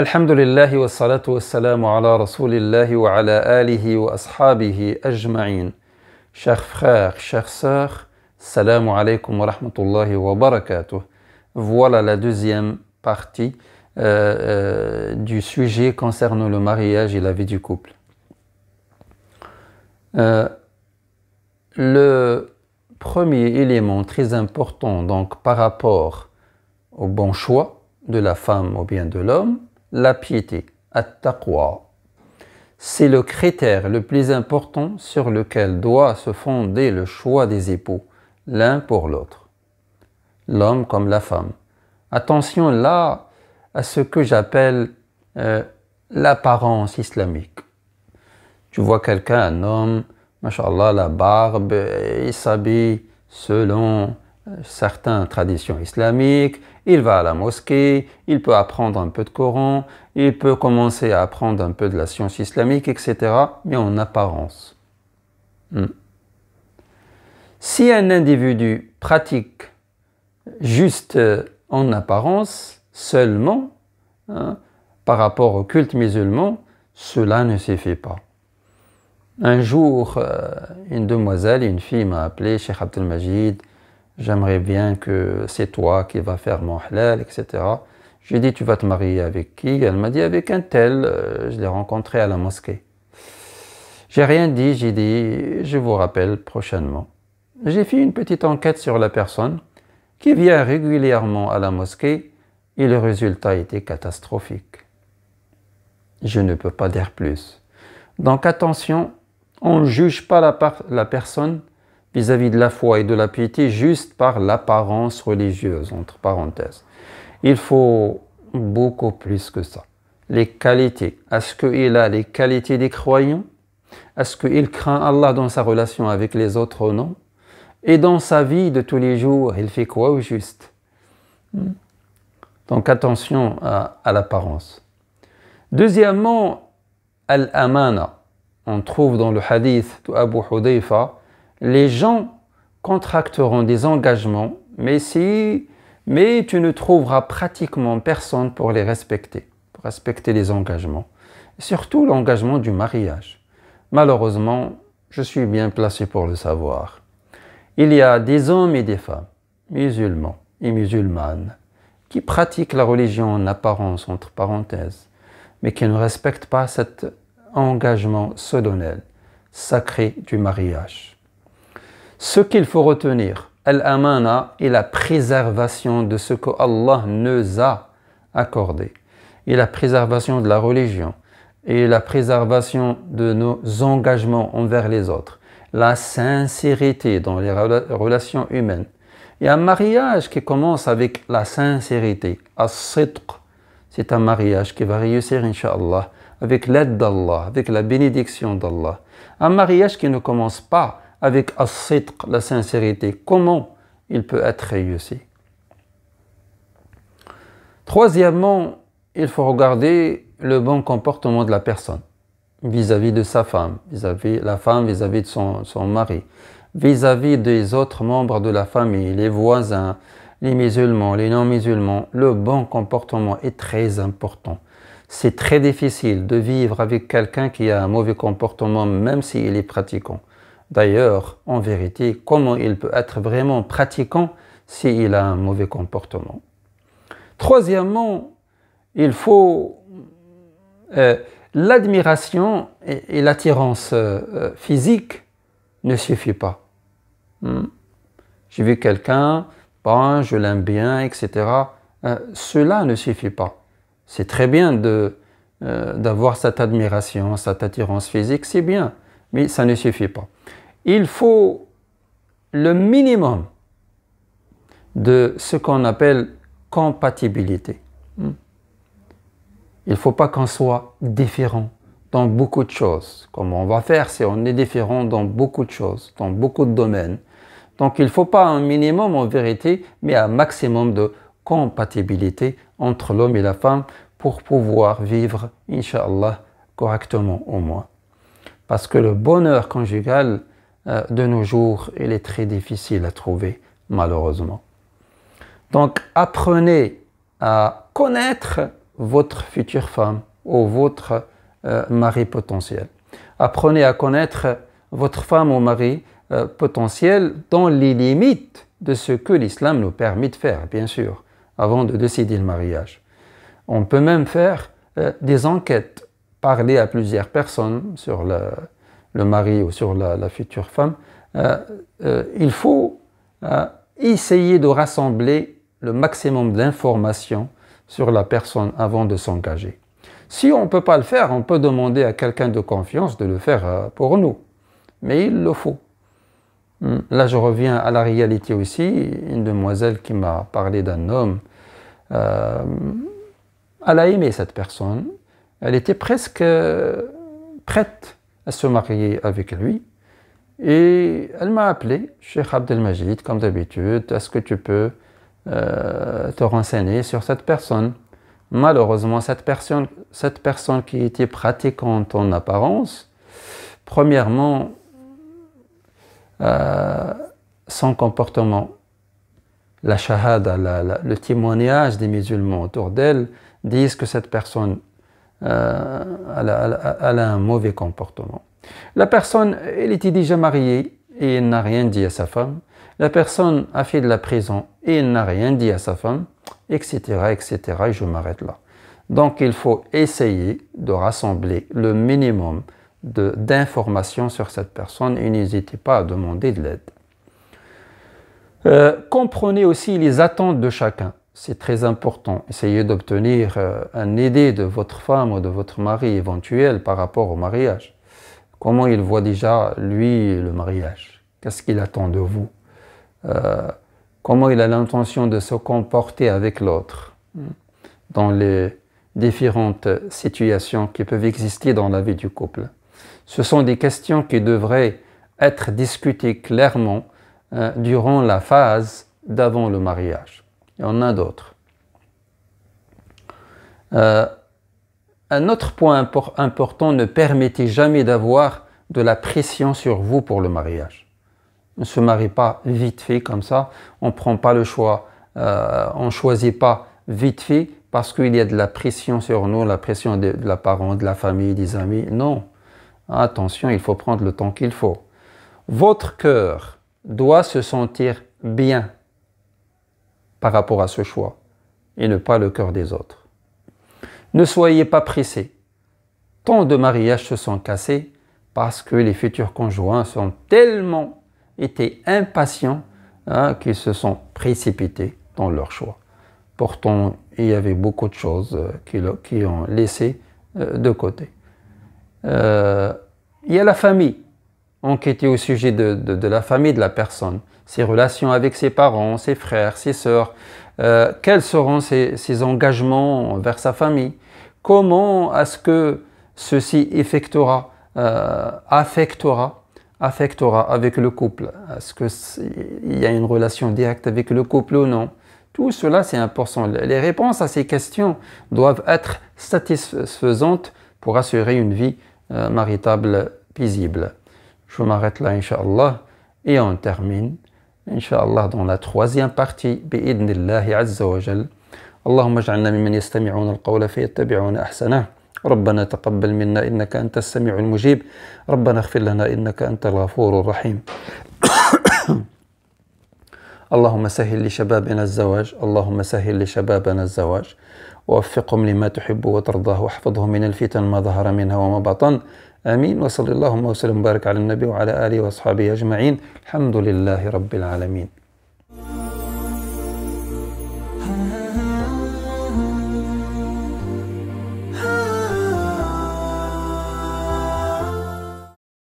alhamdulillah wa salatu wa salamu ala rasulillahi wa ala alihi wa ashabihi ajma'in. Chers frères, chères sœurs, salamu alaykum wa rahmatullahi wa barakatuh. Voilà la deuxième partie euh, euh, du sujet concernant le mariage et la vie du couple. Euh, le premier élément très important donc par rapport au bon choix de la femme ou bien de l'homme, la piété, at-taqwa. C'est le critère le plus important sur lequel doit se fonder le choix des époux, l'un pour l'autre, l'homme comme la femme. Attention là à ce que j'appelle euh, l'apparence islamique. Tu vois quelqu'un, un homme, machallah, la barbe, euh, il s'habille selon certaines traditions islamiques, il va à la mosquée, il peut apprendre un peu de Coran, il peut commencer à apprendre un peu de la science islamique, etc., mais en apparence. Hmm. Si un individu pratique juste euh, en apparence seulement hein, par rapport au culte musulman, cela ne fait pas. Un jour, euh, une demoiselle, une fille m'a appelé, Cheikh Majid, j'aimerais bien que c'est toi qui vas faire mon halal, etc. J'ai dit, tu vas te marier avec qui Elle m'a dit, avec un tel. Euh, je l'ai rencontré à la mosquée. J'ai rien dit, j'ai dit, je vous rappelle prochainement. J'ai fait une petite enquête sur la personne qui vient régulièrement à la mosquée et le résultat était catastrophique. Je ne peux pas dire plus. Donc attention, on ne juge pas la, la personne vis-à-vis de la foi et de la piété juste par l'apparence religieuse, entre parenthèses. Il faut beaucoup plus que ça. Les qualités. Est-ce qu'il a les qualités des croyants Est-ce qu'il craint Allah dans sa relation avec les autres ou non Et dans sa vie de tous les jours, il fait quoi au juste Donc attention à, l'apparence. Deuxièmement, Al-Amana. On trouve dans le hadith Abu Hudayfa, les gens contracteront des engagements, mais, si, mais tu ne trouveras pratiquement personne pour les respecter, pour respecter les engagements. surtout l'engagement du mariage. Malheureusement, je suis bien placé pour le savoir. Il y a des hommes et des femmes, musulmans et musulmanes, qui pratiquent la religion en apparence, entre parenthèses, mais qui ne respectent pas cet engagement solennel, sacré du mariage. Ce qu'il faut retenir, Al-Amana est la préservation de ce que Allah nous a accordé, et la préservation de la religion, et la préservation de nos engagements envers les autres, la sincérité dans les relations humaines. Et un mariage qui commence avec la sincérité, al-sidq. c'est un mariage qui va réussir, inshallah avec l'aide d'Allah, avec la bénédiction d'Allah. Un mariage qui ne commence pas avec la sincérité. Comment il peut être réussi Troisièmement, il faut regarder le bon comportement de la personne vis-à-vis de sa femme, vis-à-vis la femme vis-à-vis de son, son mari, vis-à-vis des autres membres de la famille, les voisins, les musulmans, les non-musulmans. Le bon comportement est très important. C'est très difficile de vivre avec quelqu'un qui a un mauvais comportement, même s'il est pratiquant. D'ailleurs, en vérité, comment il peut être vraiment pratiquant s'il a un mauvais comportement Troisièmement, il faut euh, l'admiration et, l'attirance euh, euh, physique ne suffit pas. Hmm? J'ai vu quelqu'un, je l'aime bien, etc. cela ne suffit pas. C'est très bien d'avoir cette admiration, cette attirance physique, c'est bien, mais ça ne suffit pas il faut le minimum de ce qu'on appelle compatibilité. Hmm. Il ne faut pas qu'on soit différent dans beaucoup de choses, comme on va faire si on est différent dans beaucoup de choses, dans beaucoup de domaines. Donc il ne faut pas un minimum en vérité, mais un maximum de compatibilité entre l'homme et la femme pour pouvoir vivre, inshallah, correctement au moins. Parce que le bonheur conjugal, euh, de nos jours, il est très difficile à trouver, malheureusement. Donc, apprenez à connaître votre future femme ou votre euh, mari potentiel. Apprenez à connaître votre femme ou mari euh, potentiel dans les limites de ce que l'islam nous permet de faire, bien sûr, avant de décider le mariage. On peut même faire des enquêtes, parler à plusieurs personnes sur le, le mari ou sur la, future femme, euh, euh, il faut euh, essayer de rassembler le maximum d'informations sur la personne avant de s'engager. Si on ne peut pas le faire, on peut demander à quelqu'un de confiance de le faire pour nous. Mais il le faut. Hmm. Là, je reviens à la réalité aussi. Une demoiselle qui m'a parlé d'un homme, elle a aimé cette personne. Elle était presque prête se marier avec lui. Et elle m'a appelé, Cheikh Abdelmajid, comme d'habitude, est-ce que tu peux euh, te renseigner sur cette personne Malheureusement, cette personne, cette personne qui était pratiquante en apparence, premièrement, euh, son comportement, la shahada, le témoignage des musulmans autour d'elle, disent que cette personne euh, elle, a, un mauvais comportement. La personne, elle était déjà mariée et n'a rien dit à sa femme. La personne a fait de la prison et n'a rien dit à sa femme, etc., etc. Et je m'arrête là. Donc il faut essayer de rassembler le minimum d'informations sur cette personne et n'hésitez pas à demander de l'aide. Euh, comprenez aussi les attentes de chacun c'est très important. Essayez d'obtenir euh, un idée de votre femme ou de votre mari éventuel par rapport au mariage. Comment il voit déjà, lui, le mariage Qu'est-ce qu'il attend de vous euh, Comment il a l'intention de se comporter avec l'autre dans les différentes situations qui peuvent exister dans la vie du couple Ce sont des questions qui devraient être discutées clairement euh, durant la phase d'avant le mariage en a d'autres. Euh, un autre point important, ne permettez jamais d'avoir de la pression sur vous pour le mariage. ne se marie pas vite fait comme ça, on ne prend pas le choix, euh, on ne choisit pas vite fait parce qu'il y a de la pression sur nous, la pression de, de la parent, de la famille, des amis. Non, attention, il faut prendre le temps qu'il faut. Votre cœur doit se sentir bien par rapport à ce choix et ne pas le cœur des autres. Ne soyez pas pressés. Tant de mariages se sont cassés parce que les futurs conjoints sont tellement été impatients hein, qu'ils se sont précipités dans leur choix. Pourtant, il y avait beaucoup de choses euh, qui, ont laissé euh, de côté. Euh, il y a la famille enquêter au sujet de, la famille de la personne, ses relations avec ses parents, ses frères, ses sœurs, euh, quels seront ses, engagements vers sa famille, comment est-ce que ceci effectuera, euh, affectera, affectera avec le couple, est-ce qu'il y a une relation directe avec le couple ou non. Tout cela, c'est important. Les réponses à ces questions doivent être satisfaisantes pour assurer une vie euh, maritable paisible. Je m'arrête là, Inch'Allah, et on termine, Inch'Allah, dans la troisième partie, بإذن الله عز وجل. اللهم اجعلنا ممن يستمعون القول فيتبعون أحسنه. ربنا تقبل منا إنك أنت السميع المجيب. ربنا اغفر لنا إنك أنت الغفور الرحيم. اللهم سهل لشبابنا الزواج اللهم سهل لشبابنا الزواج ووفقهم لما تحب وترضاه واحفظهم من الفتن ما ظهر منها وما بطن آمين وصلى اللهم وسلم وبارك على النبي وعلى آله وأصحابه أجمعين الحمد لله رب العالمين